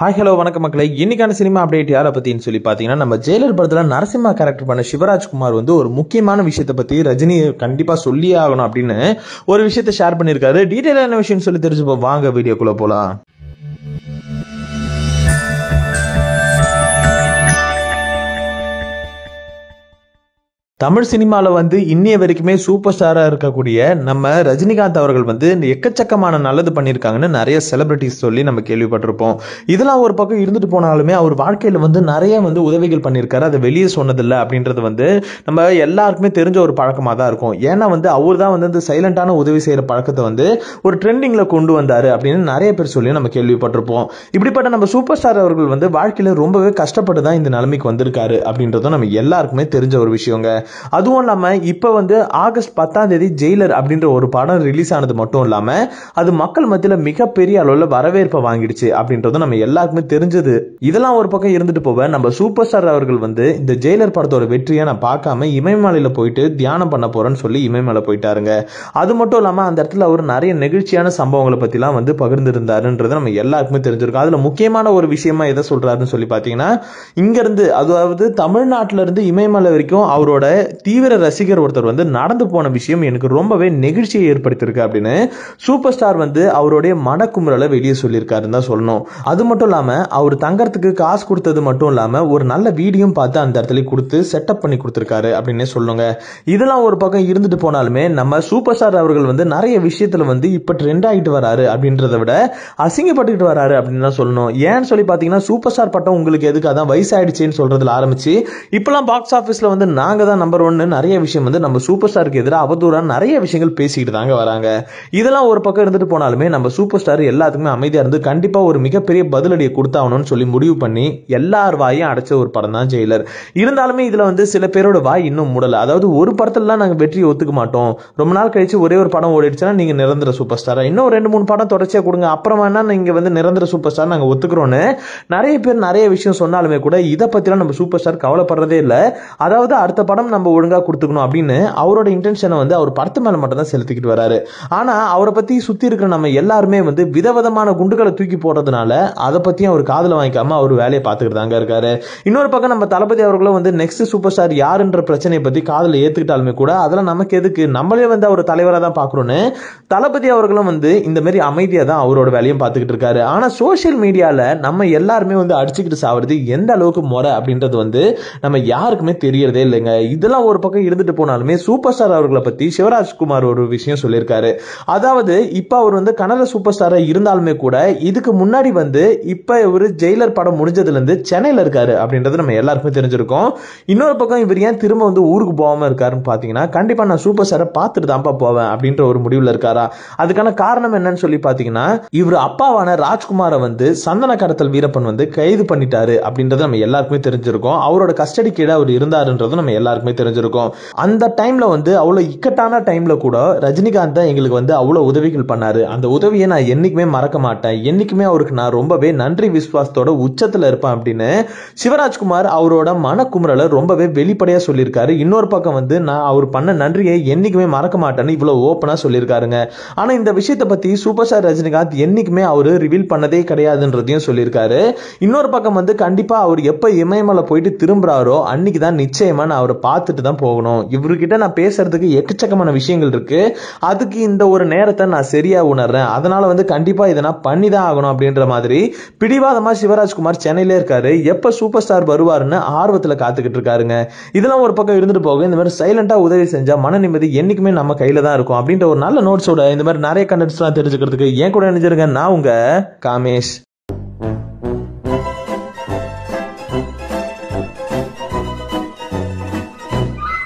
hi hello வணக்க மக்களை இன்னைக்கான சினிமா அப்டேட் யாரை பற்றின்னு சொல்லி பார்த்தீங்கன்னா நம்ம ஜெயிலர் படத்தில் நரசிம்மா கேரக்டர் பண்ண சிவராஜ்குமார் வந்து ஒரு முக்கியமான விஷயத்தை பற்றி ரஜினி கண்டிப்பாக சொல்லியே ஆகணும் அப்படின்னு ஒரு விஷயத்த ஷேர் பண்ணியிருக்காரு டீட்டெயிலான விஷயம் சொல்லி தெரிஞ்சுப்போம் வாங்க வீடியோக்குள்ளே போகலாம் தமிழ் சினிமாவில் வந்து இன்னைய வரைக்குமே சூப்பர் ஸ்டாராக இருக்கக்கூடிய நம்ம ரஜினிகாந்த் அவர்கள் வந்து இந்த எக்கச்சக்கமான நல்லது பண்ணியிருக்காங்கன்னு நிறைய செலிபிரிட்டிஸ் சொல்லி நம்ம கேள்விப்பட்டிருப்போம் இதெல்லாம் ஒரு பக்கம் இருந்துட்டு போனாலுமே அவர் வாழ்க்கையில் வந்து நிறைய வந்து உதவிகள் பண்ணியிருக்காரு அதை வெளியே சொன்னதில்லை அப்படின்றது வந்து நம்ம எல்லாருக்குமே தெரிஞ்ச ஒரு பழக்கமாக தான் இருக்கும் ஏன்னா வந்து அவர் தான் வந்து இந்த சைலண்டான உதவி செய்கிற பழக்கத்தை வந்து ஒரு ட்ரெண்டிங்கில் கொண்டு வந்தார் அப்படின்னு நிறைய பேர் சொல்லி நம்ம கேள்விப்பட்டிருப்போம் இப்படிப்பட்ட நம்ம சூப்பர் ஸ்டார் அவர்கள் வந்து வாழ்க்கையில் ரொம்பவே கஷ்டப்பட்டு தான் இந்த நிலைமைக்கு வந்திருக்காரு அப்படின்றதும் நம்ம எல்லாருக்குமே தெரிஞ்ச ஒரு விஷயங்க அதுவும் இல்லாமல் இப்போ வந்து ஆகஸ்ட் பத்தாம் தேதி ஜெயிலர் அப்படின்ற ஒரு படம் ரிலீஸ் ஆனது மட்டும் இல்லாமல் அது மக்கள் மத்தியில் மிகப்பெரிய அளவில் வரவேற்பை வாங்கிடுச்சு அப்படின்றது நம்ம எல்லாருக்குமே தெரிஞ்சது இதெல்லாம் ஒரு பக்கம் இருந்துட்டு போக நம்ம சூப்பர் ஸ்டார் அவர்கள் வந்து இந்த ஜெயிலர் படத்தோட வெற்றியை நான் பார்க்காம இமயமலையில் போயிட்டு தியானம் பண்ண போகிறேன்னு சொல்லி இமயமலை போயிட்டாருங்க அது மட்டும் இல்லாமல் அந்த இடத்துல அவர் நிறைய நெகிழ்ச்சியான சம்பவங்களை பற்றிலாம் வந்து பகிர்ந்திருந்தாருன்றது நம்ம எல்லாருக்குமே தெரிஞ்சிருக்கும் அதில் முக்கியமான ஒரு விஷயமா எதை சொல்கிறாருன்னு சொல்லி பார்த்தீங்கன்னா இருந்து அதாவது இருந்து இமயமலை வரைக்கும் அவரோட தீவிர ரசிகர் ஒருத்தர் வந்து நடந்து போன விஷயம் எனக்கு ரொம்பவே நெகிழ்ச்சியை ஏற்படுத்தியிருக்கு அப்படின்னு சூப்பர் ஸ்டார் வந்து அவருடைய மனக்குமுறலை வெளியே சொல்லியிருக்காருன்னு தான் சொல்லணும் அது மட்டும் இல்லாமல் அவர் தங்கறதுக்கு காசு கொடுத்தது மட்டும் இல்லாமல் ஒரு நல்ல வீடியோ பார்த்து அந்த இடத்துல கொடுத்து செட்டப் பண்ணி கொடுத்துருக்காரு அப்படின்னு சொல்லுங்க இதெல்லாம் ஒரு பக்கம் இருந்துட்டு போனாலுமே நம்ம சூப்பர் ஸ்டார் அவர்கள் வந்து நிறைய விஷயத்தில் வந்து இப்போ ட்ரெண்ட் ஆகிட்டு வராரு அப்படின்றத விட அசிங்கப்பட்டுக்கிட்டு வராரு அப்படின்னு தான் சொல்லணும் ஏன்னு சொல்லி பார்த்தீங்கன்னா சூப்பர் ஸ்டார் பட்டம் உங்களுக்கு எதுக்காக தான் வயசாயிடுச்சேன்னு சொல்றதுல ஆரம்பிச்சு இப்பெல்லாம் பாக்ஸ் ஆஃபீஸ்ல வந்து நாங்கள் தான் நம்பர் ஒன்னு நிறைய விஷயம் வந்து நம்ம சூப்பர் ஸ்டாருக்கு எதிராக அவதூறாக நிறைய விஷயங்கள் பேசிக்கிட்டு தாங்க வராங்க இதெல்லாம் ஒரு பக்கம் இருந்துட்டு போனாலுமே நம்ம சூப்பர் ஸ்டார் எல்லாத்துக்குமே அமைதியாக இருந்து கண்டிப்பாக ஒரு மிகப்பெரிய பதிலடியை கொடுத்தாகணும்னு சொல்லி முடிவு பண்ணி எல்லார் வாயும் அடைச்ச ஒரு படம் தான் ஜெயிலர் இருந்தாலுமே இதில் வந்து சில பேரோட வாய் இன்னும் மூடல அதாவது ஒரு படத்துலலாம் நாங்கள் வெற்றியை ஒத்துக்க மாட்டோம் ரொம்ப நாள் கழிச்சு ஒரே ஒரு படம் ஓடிடுச்சுன்னா நீங்கள் நிரந்தர சூப்பர் ஸ்டாராக இன்னும் ரெண்டு மூணு படம் தொடர்ச்சியாக கொடுங்க அப்புறம் வேணா நீங்கள் வந்து நிரந்தர சூப்பர் ஸ்டார் நாங்கள் ஒத்துக்கிறோன்னு நிறைய பேர் நிறைய விஷயம் சொன்னாலுமே கூட இதை பற்றிலாம் நம்ம சூப்பர் ஸ்டார் கவலைப்படுறதே இல்லை அதாவது அடுத்த படம் நம்ம ஒழுங்காக கொடுத்துக்கணும் அப்படின்னு அவரோட இன்டென்ஷனை வந்து அவர் படத்து மேலே மட்டும் தான் செலுத்திக்கிட்டு வராரு ஆனால் அவரை பற்றி சுற்றி இருக்கிற நம்ம எல்லாருமே வந்து விதவிதமான குண்டுகளை தூக்கி போடுறதுனால அதை பற்றியும் அவர் காதில் வாங்கிக்காம அவர் வேலையை பார்த்துக்கிட்டு தாங்க இருக்காரு இன்னொரு பக்கம் நம்ம தளபதி அவர்களும் வந்து நெக்ஸ்ட் சூப்பர் ஸ்டார் யாருன்ற பிரச்சனையை பற்றி காதில் ஏற்றுக்கிட்டாலுமே கூட அதெல்லாம் நமக்கு எதுக்கு நம்மளே வந்து அவர் தலைவராக தான் பார்க்குறோன்னு தளபதி அவர்களும் வந்து இந்த மாதிரி அமைதியாக தான் அவரோட வேலையும் பார்த்துக்கிட்டு இருக்காரு ஆனால் சோஷியல் மீடியாவில் நம்ம எல்லாருமே வந்து அடிச்சுக்கிட்டு சாவது எந்த அளவுக்கு முறை அப்படின்றது வந்து நம்ம யாருக்குமே தெரியறதே இல்லைங்க இது இதெல்லாம் ஒரு பக்கம் இருந்துட்டு போனாலுமே சூப்பர் ஸ்டார் அவர்களை பற்றி சிவராஜ்குமார் ஒரு விஷயம் சொல்லியிருக்காரு அதாவது இப்போ அவர் வந்து கனக சூப்பர் ஸ்டாராக இருந்தாலுமே கூட இதுக்கு முன்னாடி வந்து இப்போ இவர் ஜெயிலர் படம் முடிஞ்சதுலேருந்து சென்னையில் இருக்காரு அப்படின்றது நம்ம எல்லாருக்குமே தெரிஞ்சிருக்கோம் இன்னொரு பக்கம் இவர் ஏன் திரும்ப வந்து ஊருக்கு போகாமல் இருக்காருன்னு பார்த்தீங்கன்னா கண்டிப்பாக நான் சூப்பர் ஸ்டாரை பார்த்துட்டு தான்ப்பா போவேன் அப்படின்ற ஒரு முடிவில் இருக்காரா அதுக்கான காரணம் என்னன்னு சொல்லி பார்த்தீங்கன்னா இவர் அப்பாவான ராஜ்குமாரை வந்து சந்தன கடத்தல் வீரப்பன் வந்து கைது பண்ணிட்டாரு அப்படின்றது நம்ம எல்லாருக்குமே தெரிஞ்சிருக்கோம் அவரோட கஸ்டடி கீழே அவர் இருந்தாருன்றது நம்ம எல்லாருக்குமே தெரிஞ்சிருக்கும் அந்த டைம்ல வந்து அவ்வளோ இக்கட்டான டைம்ல கூட ரஜினிகாந்த் தான் எங்களுக்கு வந்து அவ்வளோ உதவிகள் பண்ணாரு அந்த உதவியை நான் என்னைக்குமே மறக்க மாட்டேன் என்னைக்குமே அவருக்கு நான் ரொம்பவே நன்றி விஸ்வாசத்தோட உச்சத்தில் இருப்பேன் அப்படின்னு சிவராஜ்குமார் அவரோட மனக்குமுறலை ரொம்பவே வெளிப்படையாக சொல்லியிருக்காரு இன்னொரு பக்கம் வந்து நான் அவர் பண்ண நன்றியை என்னைக்குமே மறக்க மாட்டேன்னு இவ்வளோ ஓப்பனா சொல்லியிருக்காருங்க ஆனா இந்த விஷயத்தை பத்தி சூப்பர் ஸ்டார் ரஜினிகாந்த் என்னைக்குமே அவர் ரிவீல் பண்ணதே கிடையாதுன்றதையும் சொல்லியிருக்காரு இன்னொரு பக்கம் வந்து கண்டிப்பா அவர் எப்போ இமயமலை போயிட்டு திரும்புறாரோ அன்னைக்கு தான் நிச்சயமா நான் அவரை பார்த்து பார்த்துட்டு தான் போகணும் இவர்கிட்ட நான் பேசுறதுக்கு எக்கச்சக்கமான விஷயங்கள் இருக்கு அதுக்கு இந்த ஒரு நேரத்தை நான் சரியா உணர்றேன் அதனால வந்து கண்டிப்பா இதை நான் பண்ணி தான் ஆகணும் அப்படின்ற மாதிரி பிடிவாதமா சிவராஜ்குமார் சென்னையிலே இருக்காரு எப்ப சூப்பர் ஸ்டார் வருவாருன்னு ஆர்வத்தில் காத்துக்கிட்டு இருக்காருங்க இதெல்லாம் ஒரு பக்கம் இருந்துட்டு போக இந்த மாதிரி சைலண்டா உதவி செஞ்சா மன நிம்மதி என்னைக்குமே நம்ம கையில தான் இருக்கும் அப்படின்ற ஒரு நல்ல நோட்ஸோட இந்த மாதிரி நிறைய கண்டென்ட்ஸ்லாம் தெரிஞ்சுக்கிறதுக்கு என் கூட நினைஞ்சிருங்க நான் உங்க காமேஷ்